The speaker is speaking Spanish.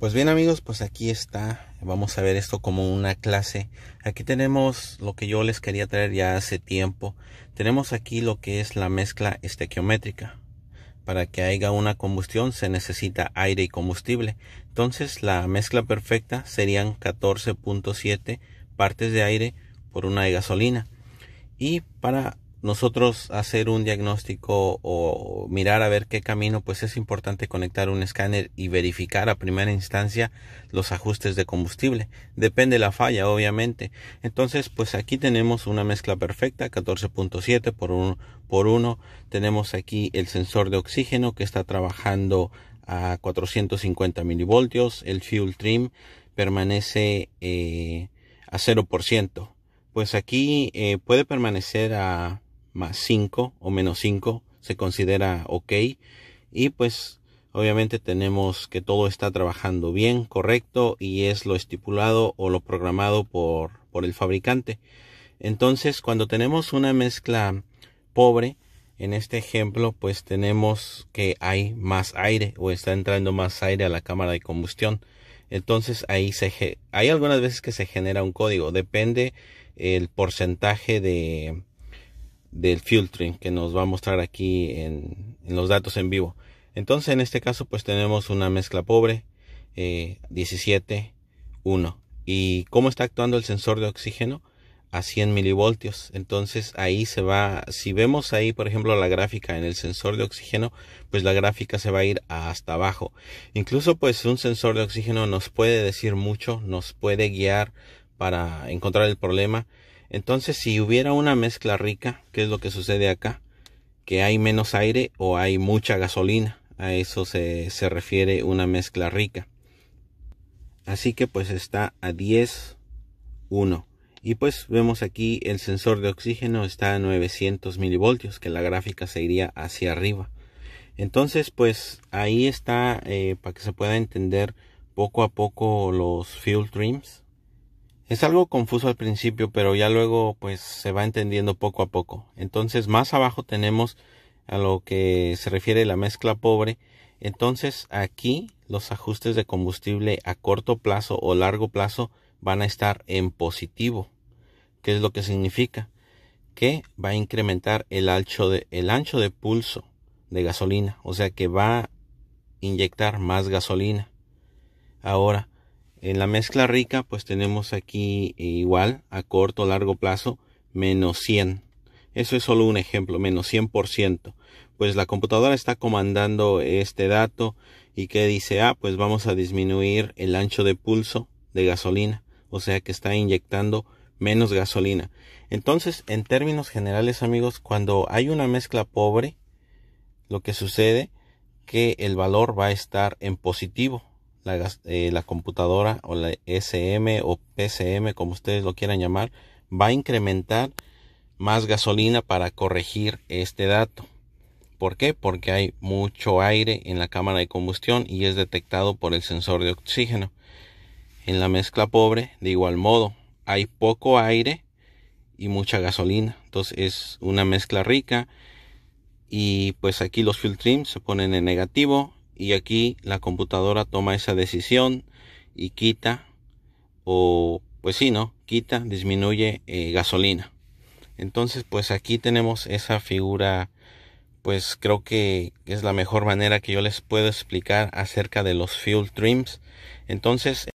Pues bien amigos, pues aquí está. Vamos a ver esto como una clase. Aquí tenemos lo que yo les quería traer ya hace tiempo. Tenemos aquí lo que es la mezcla estequiométrica. Para que haya una combustión se necesita aire y combustible. Entonces la mezcla perfecta serían 14.7 partes de aire por una de gasolina. Y para nosotros hacer un diagnóstico o mirar a ver qué camino, pues es importante conectar un escáner y verificar a primera instancia los ajustes de combustible. Depende la falla, obviamente. Entonces, pues aquí tenemos una mezcla perfecta, 14.7 por 1 por 1. Tenemos aquí el sensor de oxígeno que está trabajando a 450 milivoltios. El fuel trim permanece eh, a 0%. Pues aquí eh, puede permanecer a más 5 o menos 5 se considera ok. Y pues obviamente tenemos que todo está trabajando bien, correcto y es lo estipulado o lo programado por, por el fabricante. Entonces cuando tenemos una mezcla pobre, en este ejemplo pues tenemos que hay más aire o está entrando más aire a la cámara de combustión. Entonces ahí se, hay algunas veces que se genera un código, depende el porcentaje de, del filtering que nos va a mostrar aquí en, los datos en vivo. Entonces en este caso pues tenemos una mezcla pobre 17 eh, 1 y cómo está actuando el sensor de oxígeno a 100 milivoltios. Entonces ahí se va, si vemos ahí por ejemplo la gráfica en el sensor de oxígeno, pues la gráfica se va a ir hasta abajo. Incluso pues un sensor de oxígeno nos puede decir mucho, nos puede guiar para encontrar el problema entonces, si hubiera una mezcla rica, ¿qué es lo que sucede acá? Que hay menos aire o hay mucha gasolina. A eso se, se refiere una mezcla rica. Así que pues está a 10, 1. Y pues vemos aquí el sensor de oxígeno está a 900 milivoltios, que la gráfica se iría hacia arriba. Entonces pues ahí está eh, para que se pueda entender poco a poco los fuel trims es algo confuso al principio, pero ya luego pues se va entendiendo poco a poco. Entonces más abajo tenemos a lo que se refiere la mezcla pobre. Entonces aquí los ajustes de combustible a corto plazo o largo plazo van a estar en positivo. ¿Qué es lo que significa? Que va a incrementar el ancho de, el ancho de pulso de gasolina. O sea que va a inyectar más gasolina. Ahora, en la mezcla rica, pues tenemos aquí eh, igual a corto o largo plazo, menos 100. Eso es solo un ejemplo, menos 100%. Pues la computadora está comandando este dato y que dice, ah, pues vamos a disminuir el ancho de pulso de gasolina. O sea que está inyectando menos gasolina. Entonces, en términos generales, amigos, cuando hay una mezcla pobre, lo que sucede que el valor va a estar en positivo la, eh, la computadora o la SM o PCM, como ustedes lo quieran llamar, va a incrementar más gasolina para corregir este dato. ¿Por qué? Porque hay mucho aire en la cámara de combustión y es detectado por el sensor de oxígeno. En la mezcla pobre, de igual modo, hay poco aire y mucha gasolina. Entonces es una mezcla rica. Y pues aquí los trim se ponen en negativo y aquí la computadora toma esa decisión y quita o pues si ¿no? Quita, disminuye eh, gasolina. Entonces, pues aquí tenemos esa figura, pues creo que es la mejor manera que yo les puedo explicar acerca de los fuel trims. Entonces,